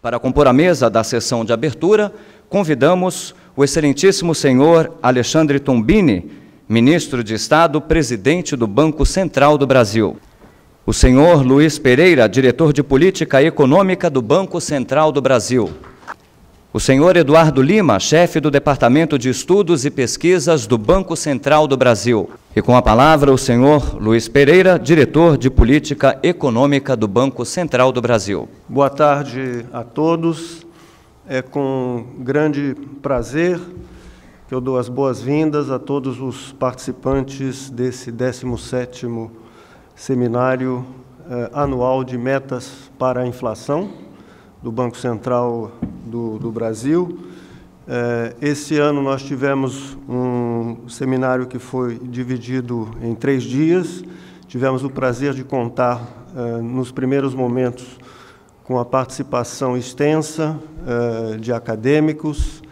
Para compor a mesa da sessão de abertura, convidamos o excelentíssimo senhor Alexandre Tombini, ministro de Estado, presidente do Banco Central do Brasil. O senhor Luiz Pereira, diretor de Política Econômica do Banco Central do Brasil. O senhor Eduardo Lima, chefe do Departamento de Estudos e Pesquisas do Banco Central do Brasil. E com a palavra, o senhor Luiz Pereira, diretor de Política Econômica do Banco Central do Brasil. Boa tarde a todos. É com grande prazer que eu dou as boas-vindas a todos os participantes desse 17º Seminário eh, Anual de Metas para a Inflação do Banco Central do, do Brasil. É, esse ano nós tivemos um seminário que foi dividido em três dias. Tivemos o prazer de contar é, nos primeiros momentos com a participação extensa é, de acadêmicos,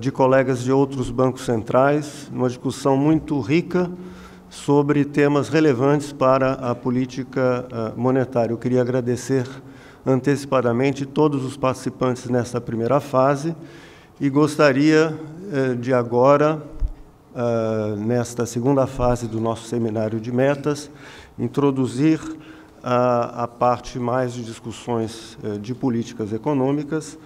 de colegas de outros bancos centrais, uma discussão muito rica sobre temas relevantes para a política monetária. Eu queria agradecer antecipadamente todos os participantes nesta primeira fase e gostaria eh, de agora, eh, nesta segunda fase do nosso seminário de metas, introduzir a, parte mais de discussões eh, de políticas econômicas,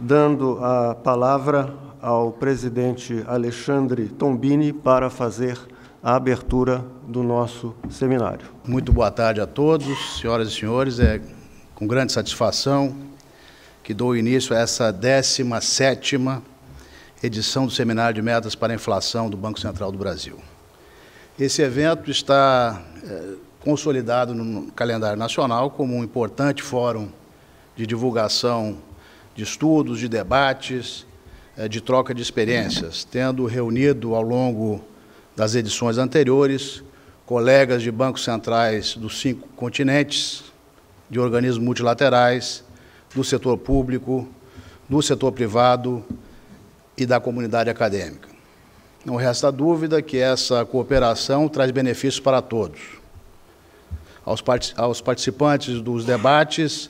dando a palavra ao presidente Alexandre Tombini para fazer a abertura do nosso seminário. Muito boa tarde a todos, senhoras e senhores. É com grande satisfação que dou início a essa 17ª edição do Seminário de Metas para a Inflação do Banco Central do Brasil. Esse evento está eh, consolidado no calendário nacional como um importante fórum de divulgação de estudos, de debates, eh, de troca de experiências, tendo reunido ao longo das edições anteriores colegas de bancos centrais dos cinco continentes, de organismos multilaterais, do setor público, do setor privado e da comunidade acadêmica. Não resta dúvida que essa cooperação traz benefícios para todos. Aos participantes dos debates,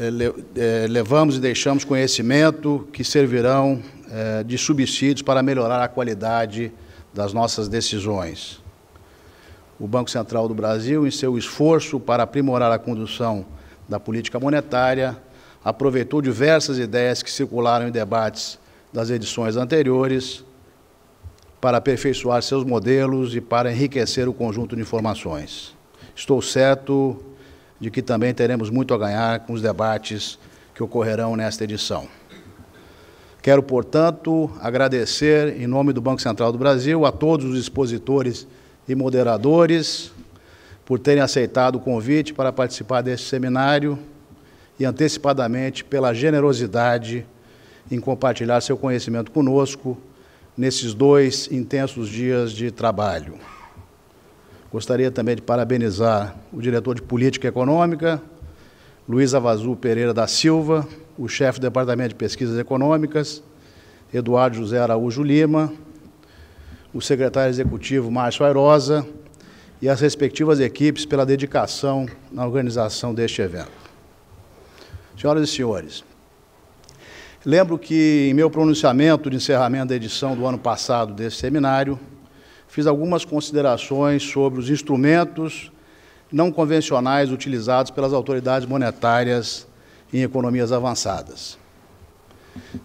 eh, eh, levamos e deixamos conhecimento que servirão eh, de subsídios para melhorar a qualidade das nossas decisões o Banco Central do Brasil, em seu esforço para aprimorar a condução da política monetária, aproveitou diversas ideias que circularam em debates das edições anteriores para aperfeiçoar seus modelos e para enriquecer o conjunto de informações. Estou certo de que também teremos muito a ganhar com os debates que ocorrerão nesta edição. Quero, portanto, agradecer, em nome do Banco Central do Brasil, a todos os expositores e moderadores por terem aceitado o convite para participar deste seminário e antecipadamente pela generosidade em compartilhar seu conhecimento conosco nesses dois intensos dias de trabalho. Gostaria também de parabenizar o diretor de Política Econômica, Luiz Avazu Pereira da Silva, o chefe do Departamento de Pesquisas Econômicas, Eduardo José Araújo Lima, o secretário executivo Márcio Airosa e as respectivas equipes pela dedicação na organização deste evento. Senhoras e senhores, lembro que em meu pronunciamento de encerramento da edição do ano passado desse seminário, fiz algumas considerações sobre os instrumentos não convencionais utilizados pelas autoridades monetárias em economias avançadas.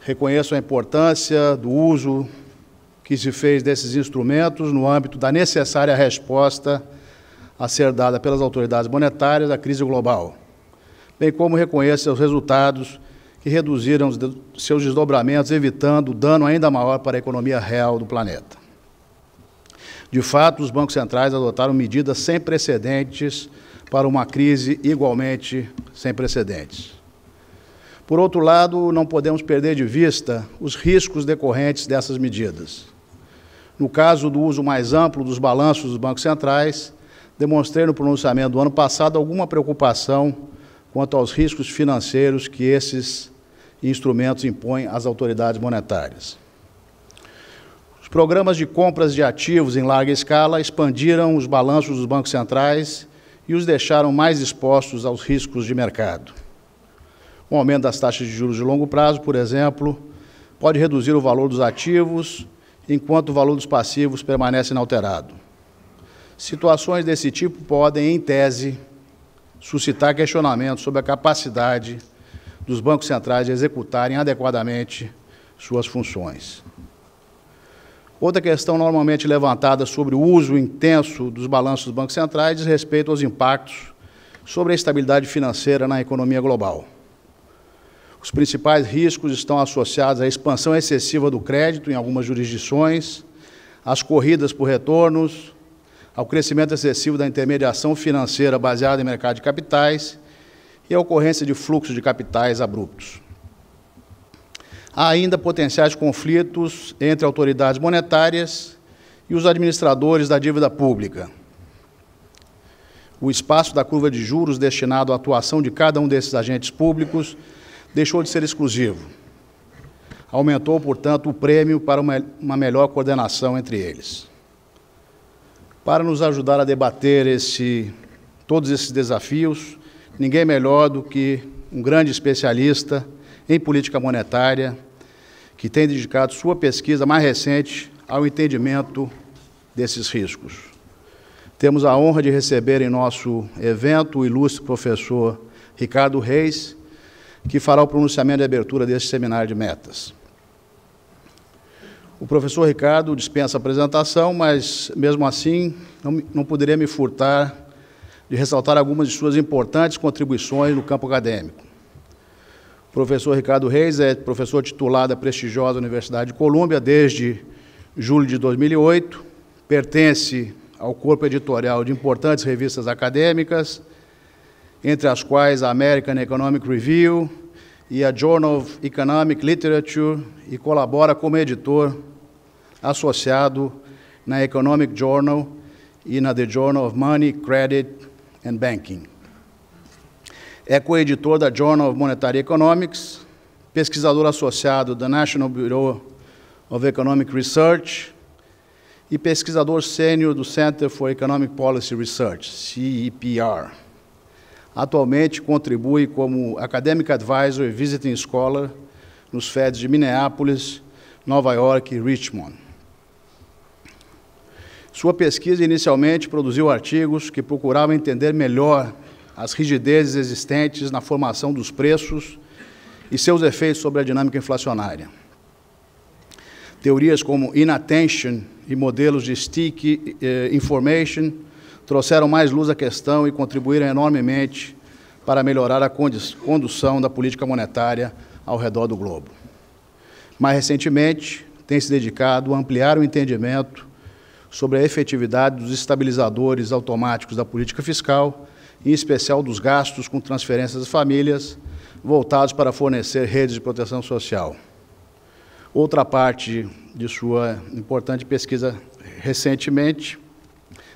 Reconheço a importância do uso que se fez desses instrumentos no âmbito da necessária resposta a ser dada pelas autoridades monetárias à crise global, bem como reconhece os resultados que reduziram seus desdobramentos, evitando o dano ainda maior para a economia real do planeta. De fato, os bancos centrais adotaram medidas sem precedentes para uma crise igualmente sem precedentes. Por outro lado, não podemos perder de vista os riscos decorrentes dessas medidas. No caso do uso mais amplo dos balanços dos bancos centrais, demonstrei no pronunciamento do ano passado alguma preocupação quanto aos riscos financeiros que esses instrumentos impõem às autoridades monetárias. Os programas de compras de ativos em larga escala expandiram os balanços dos bancos centrais e os deixaram mais expostos aos riscos de mercado. O aumento das taxas de juros de longo prazo, por exemplo, pode reduzir o valor dos ativos enquanto o valor dos passivos permanece inalterado. Situações desse tipo podem, em tese, suscitar questionamentos sobre a capacidade dos bancos centrais de executarem adequadamente suas funções. Outra questão normalmente levantada sobre o uso intenso dos balanços dos bancos centrais diz respeito aos impactos sobre a estabilidade financeira na economia global. Os principais riscos estão associados à expansão excessiva do crédito em algumas jurisdições, às corridas por retornos, ao crescimento excessivo da intermediação financeira baseada em mercado de capitais e a ocorrência de fluxos de capitais abruptos. Há ainda potenciais conflitos entre autoridades monetárias e os administradores da dívida pública. O espaço da curva de juros destinado à atuação de cada um desses agentes públicos deixou de ser exclusivo. Aumentou, portanto, o prêmio para uma, melhor coordenação entre eles. Para nos ajudar a debater esse, todos esses desafios, ninguém melhor do que um grande especialista em política monetária, que tem dedicado sua pesquisa mais recente ao entendimento desses riscos. Temos a honra de receber em nosso evento o ilustre professor Ricardo Reis, que fará o pronunciamento de abertura deste seminário de metas. O professor Ricardo dispensa a apresentação, mas, mesmo assim, não, não poderia me furtar de ressaltar algumas de suas importantes contribuições no campo acadêmico. O professor Ricardo Reis é professor titular da prestigiosa Universidade de Colômbia desde julho de 2008, pertence ao corpo editorial de importantes revistas acadêmicas, entre as quais a American Economic Review e a Journal of Economic Literature, e colabora como editor associado na Economic Journal e na The Journal of Money, Credit and Banking. É coeditor da Journal of Monetary Economics, pesquisador associado da National Bureau of Economic Research e pesquisador sênior do Center for Economic Policy Research, CEPR. Atualmente contribui como Academic Advisor e Visiting Scholar nos FEDs de Minneapolis, Nova York e Richmond. Sua pesquisa inicialmente produziu artigos que procuravam entender melhor as rigidezes existentes na formação dos preços e seus efeitos sobre a dinâmica inflacionária. Teorias como inattention e modelos de sticky eh, information trouxeram mais luz à questão e contribuíram enormemente para melhorar a condução da política monetária ao redor do globo. Mais recentemente, tem se dedicado a ampliar o entendimento sobre a efetividade dos estabilizadores automáticos da política fiscal, em especial dos gastos com transferências às famílias, voltados para fornecer redes de proteção social. Outra parte de sua importante pesquisa recentemente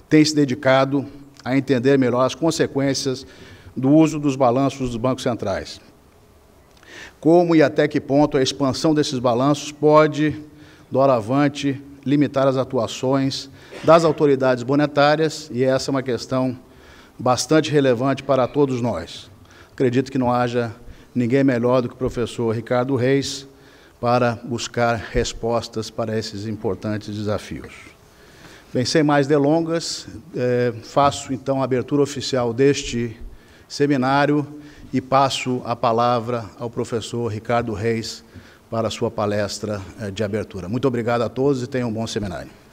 tem se dedicado a entender melhor as consequências do uso dos balanços dos bancos centrais. Como e até que ponto a expansão desses balanços pode, doravante, limitar as atuações das autoridades monetárias, e essa é uma questão bastante relevante para todos nós. Acredito que não haja ninguém melhor do que o professor Ricardo Reis para buscar respostas para esses importantes desafios. Bem, sem mais delongas, é, faço então a abertura oficial deste seminário e passo a palavra ao professor Ricardo Reis para a sua palestra é, de abertura. Muito obrigado a todos e tenham um bom seminário.